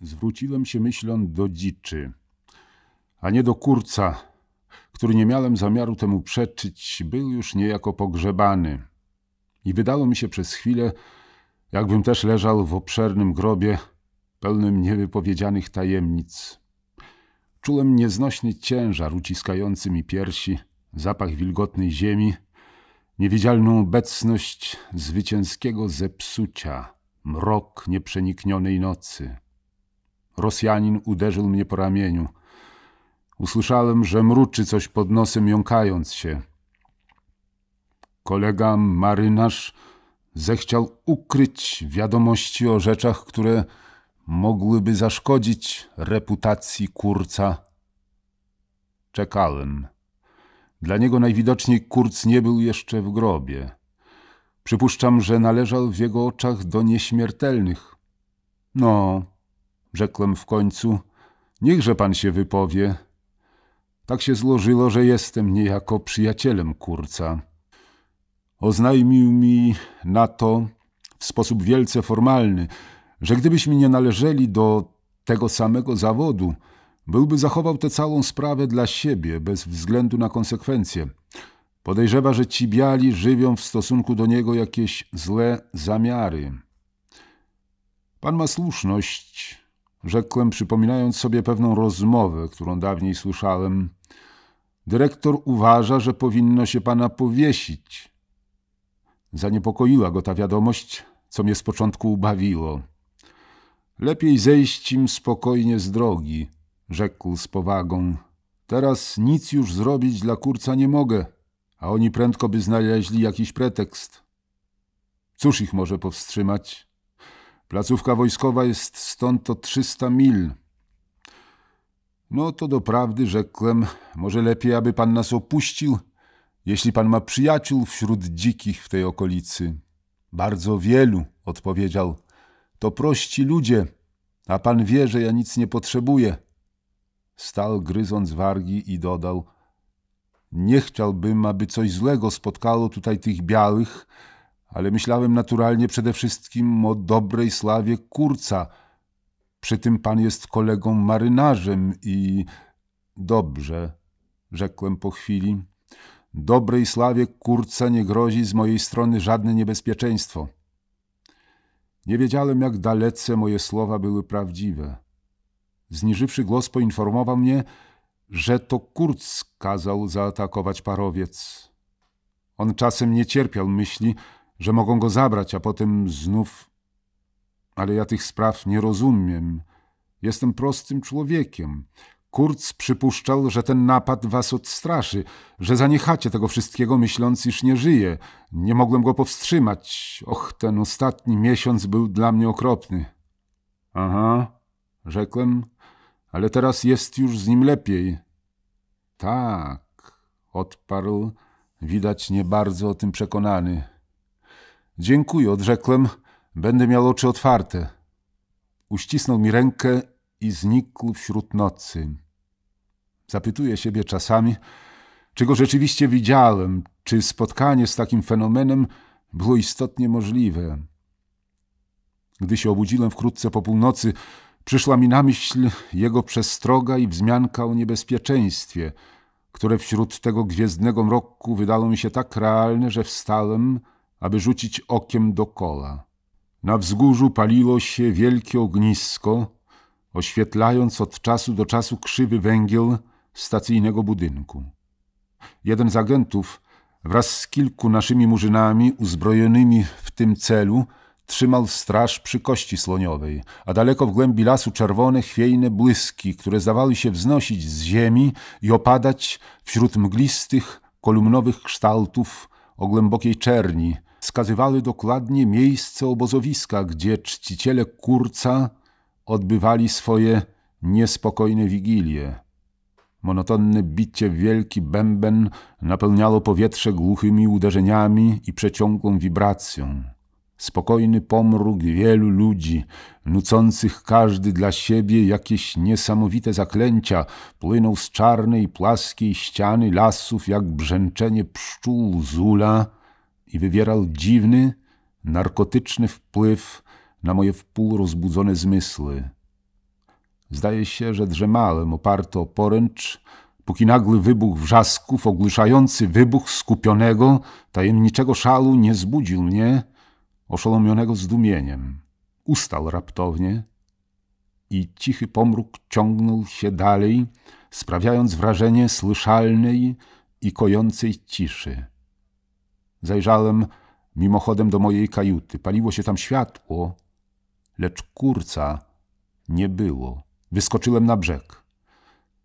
Zwróciłem się myśląc do dziczy, a nie do kurca, który nie miałem zamiaru temu przeczyć, był już niejako pogrzebany. I wydało mi się przez chwilę, jakbym też leżał w obszernym grobie, pełnym niewypowiedzianych tajemnic. Czułem nieznośny ciężar uciskający mi piersi, zapach wilgotnej ziemi, niewidzialną obecność zwycięskiego zepsucia, mrok nieprzeniknionej nocy. Rosjanin uderzył mnie po ramieniu. Usłyszałem, że mruczy coś pod nosem, jąkając się. Kolega marynarz zechciał ukryć wiadomości o rzeczach, które mogłyby zaszkodzić reputacji kurca. Czekałem. Dla niego najwidoczniej kurc nie był jeszcze w grobie. Przypuszczam, że należał w jego oczach do nieśmiertelnych. No, rzekłem w końcu, niechże pan się wypowie. Tak się złożyło, że jestem niejako przyjacielem kurca. Oznajmił mi na to w sposób wielce formalny, że gdybyśmy nie należeli do tego samego zawodu, byłby zachował tę całą sprawę dla siebie, bez względu na konsekwencje. Podejrzewa, że ci biali żywią w stosunku do niego jakieś złe zamiary. Pan ma słuszność, rzekłem, przypominając sobie pewną rozmowę, którą dawniej słyszałem. Dyrektor uważa, że powinno się pana powiesić. Zaniepokoiła go ta wiadomość, co mnie z początku ubawiło. Lepiej zejść im spokojnie z drogi, rzekł z powagą. Teraz nic już zrobić dla kurca nie mogę, a oni prędko by znaleźli jakiś pretekst. Cóż ich może powstrzymać? Placówka wojskowa jest stąd to 300 mil. No to doprawdy, rzekłem, może lepiej, aby pan nas opuścił, jeśli pan ma przyjaciół wśród dzikich w tej okolicy. Bardzo wielu, odpowiedział. To prości ludzie, a pan wie, że ja nic nie potrzebuję. Stał gryząc wargi i dodał. Nie chciałbym, aby coś złego spotkało tutaj tych białych, ale myślałem naturalnie przede wszystkim o dobrej sławie kurca. Przy tym pan jest kolegą marynarzem i... Dobrze, rzekłem po chwili. Dobrej sławie kurca nie grozi z mojej strony żadne niebezpieczeństwo. Nie wiedziałem, jak dalece moje słowa były prawdziwe. Zniżywszy głos, poinformował mnie, że to kurc kazał zaatakować parowiec. On czasem nie cierpiał myśli, że mogą go zabrać, a potem znów... Ale ja tych spraw nie rozumiem. Jestem prostym człowiekiem. Kurz przypuszczał, że ten napad was odstraszy, że zaniechacie tego wszystkiego, myśląc, iż nie żyje. Nie mogłem go powstrzymać. Och, ten ostatni miesiąc był dla mnie okropny. Aha, rzekłem, ale teraz jest już z nim lepiej. Tak, odparł, widać nie bardzo o tym przekonany. Dziękuję, odrzekłem. Będę miał oczy otwarte. Uścisnął mi rękę i znikł wśród nocy. Zapytuję siebie czasami, czy go rzeczywiście widziałem, czy spotkanie z takim fenomenem było istotnie możliwe. Gdy się obudziłem wkrótce po północy, przyszła mi na myśl jego przestroga i wzmianka o niebezpieczeństwie, które wśród tego gwiezdnego mroku wydało mi się tak realne, że wstałem – aby rzucić okiem kola. Na wzgórzu paliło się wielkie ognisko, oświetlając od czasu do czasu krzywy węgiel stacyjnego budynku. Jeden z agentów wraz z kilku naszymi murzynami uzbrojonymi w tym celu trzymał straż przy kości słoniowej, a daleko w głębi lasu czerwone, chwiejne błyski, które zdawały się wznosić z ziemi i opadać wśród mglistych, kolumnowych kształtów o głębokiej czerni, wskazywały dokładnie miejsce obozowiska, gdzie czciciele kurca odbywali swoje niespokojne wigilie. Monotonne bicie wielki bęben napełniało powietrze głuchymi uderzeniami i przeciągłą wibracją. Spokojny pomruk wielu ludzi, nucących każdy dla siebie jakieś niesamowite zaklęcia, płynął z czarnej, płaskiej ściany lasów jak brzęczenie pszczół zula, i wywierał dziwny, narkotyczny wpływ na moje wpół rozbudzone zmysły. Zdaje się, że drzemałem oparty o poręcz, póki nagły wybuch wrzasków, ogłuszający wybuch skupionego, tajemniczego szalu nie zbudził mnie, oszalomionego zdumieniem. Ustał raptownie i cichy pomruk ciągnął się dalej, sprawiając wrażenie słyszalnej i kojącej ciszy. Zajrzałem mimochodem do mojej kajuty. Paliło się tam światło, lecz kurca nie było. Wyskoczyłem na brzeg.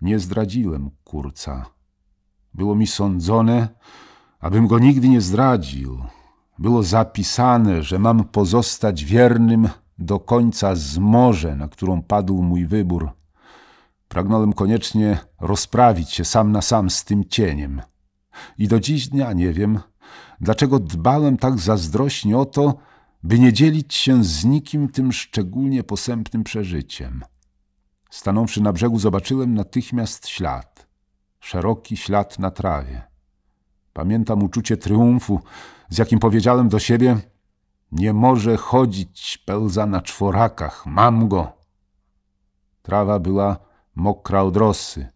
Nie zdradziłem kurca. Było mi sądzone, abym go nigdy nie zdradził. Było zapisane, że mam pozostać wiernym do końca z morze, na którą padł mój wybór. Pragnąłem koniecznie rozprawić się sam na sam z tym cieniem. I do dziś dnia nie wiem, dlaczego dbałem tak zazdrośnie o to, by nie dzielić się z nikim tym szczególnie posępnym przeżyciem. Stanąwszy na brzegu, zobaczyłem natychmiast ślad, szeroki ślad na trawie. Pamiętam uczucie triumfu, z jakim powiedziałem do siebie: Nie może chodzić, pełza na czworakach, mam go. Trawa była mokra od rosy.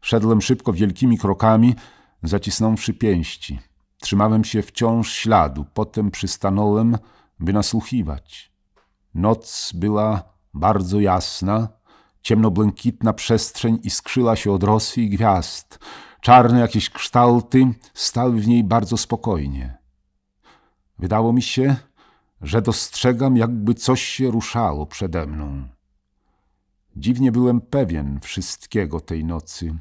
Szedłem szybko wielkimi krokami, zacisnąwszy pięści. Trzymałem się wciąż śladu, potem przystanąłem, by nasłuchiwać. Noc była bardzo jasna, ciemnobłękitna przestrzeń iskrzyła się od rosy i gwiazd. Czarne jakieś kształty stały w niej bardzo spokojnie. Wydało mi się, że dostrzegam, jakby coś się ruszało przede mną. Dziwnie byłem pewien wszystkiego tej nocy.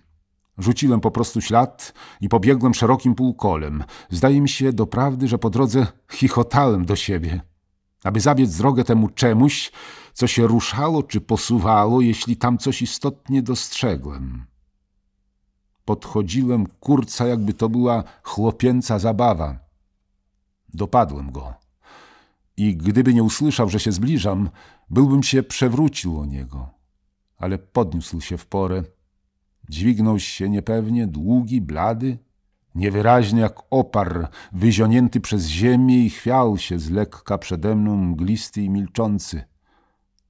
Rzuciłem po prostu ślad i pobiegłem szerokim półkolem. Zdaje mi się doprawdy, że po drodze chichotałem do siebie, aby zabiec drogę temu czemuś, co się ruszało czy posuwało, jeśli tam coś istotnie dostrzegłem. Podchodziłem kurca, jakby to była chłopięca zabawa. Dopadłem go. I gdyby nie usłyszał, że się zbliżam, byłbym się przewrócił o niego. Ale podniósł się w porę Dźwignął się niepewnie, długi, blady, niewyraźny jak opar, wyzionięty przez ziemię i chwiał się z lekka przede mną mglisty i milczący.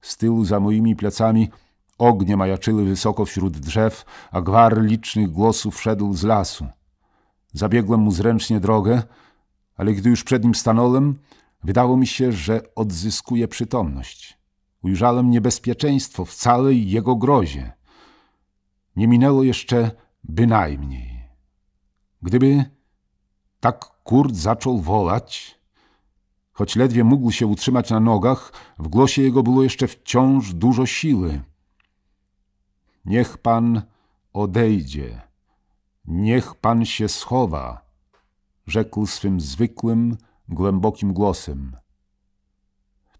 Z tyłu za moimi plecami ognie majaczyły wysoko wśród drzew, a gwar licznych głosów szedł z lasu. Zabiegłem mu zręcznie drogę, ale gdy już przed nim stanąłem, wydało mi się, że odzyskuje przytomność. Ujrzałem niebezpieczeństwo w całej jego grozie – nie minęło jeszcze bynajmniej. Gdyby tak kurt zaczął wolać, choć ledwie mógł się utrzymać na nogach, w głosie jego było jeszcze wciąż dużo siły. Niech pan odejdzie, niech pan się schowa, rzekł swym zwykłym, głębokim głosem.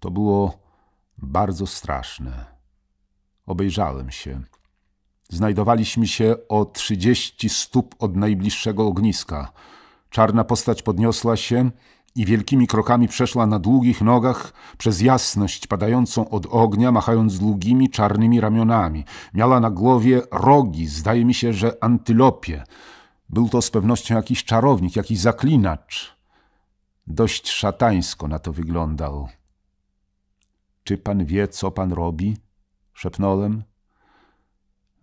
To było bardzo straszne. Obejrzałem się. Znajdowaliśmy się o trzydzieści stóp od najbliższego ogniska. Czarna postać podniosła się i wielkimi krokami przeszła na długich nogach przez jasność padającą od ognia, machając długimi czarnymi ramionami. Miała na głowie rogi, zdaje mi się, że antylopie. Był to z pewnością jakiś czarownik, jakiś zaklinacz. Dość szatańsko na to wyglądał. Czy pan wie, co pan robi? szepnąłem.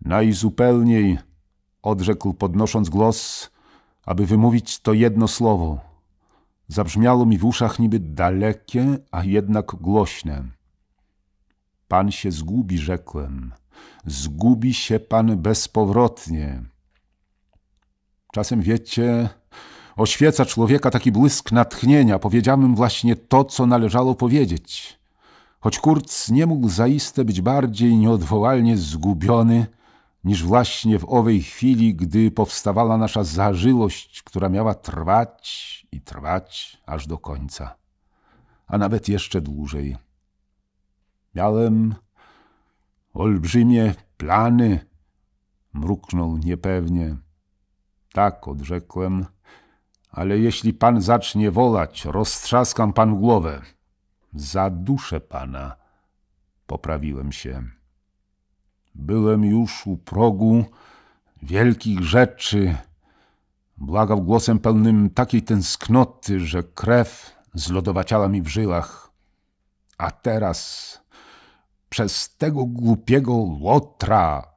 Najzupełniej, odrzekł podnosząc głos, aby wymówić to jedno słowo. Zabrzmiało mi w uszach niby dalekie, a jednak głośne. Pan się zgubi, rzekłem. Zgubi się pan bezpowrotnie. Czasem wiecie, oświeca człowieka taki błysk natchnienia. Powiedziałem właśnie to, co należało powiedzieć. Choć Kurz nie mógł zaiste być bardziej nieodwołalnie zgubiony, niż właśnie w owej chwili, gdy powstawała nasza zażyłość, która miała trwać i trwać aż do końca, a nawet jeszcze dłużej. Miałem olbrzymie plany, mruknął niepewnie. Tak, odrzekłem, ale jeśli pan zacznie wolać, roztrzaskam pan głowę. Zaduszę pana, poprawiłem się. Byłem już u progu wielkich rzeczy. Błagał głosem pełnym takiej tęsknoty, że krew zlodowaciała mi w żyłach. A teraz przez tego głupiego łotra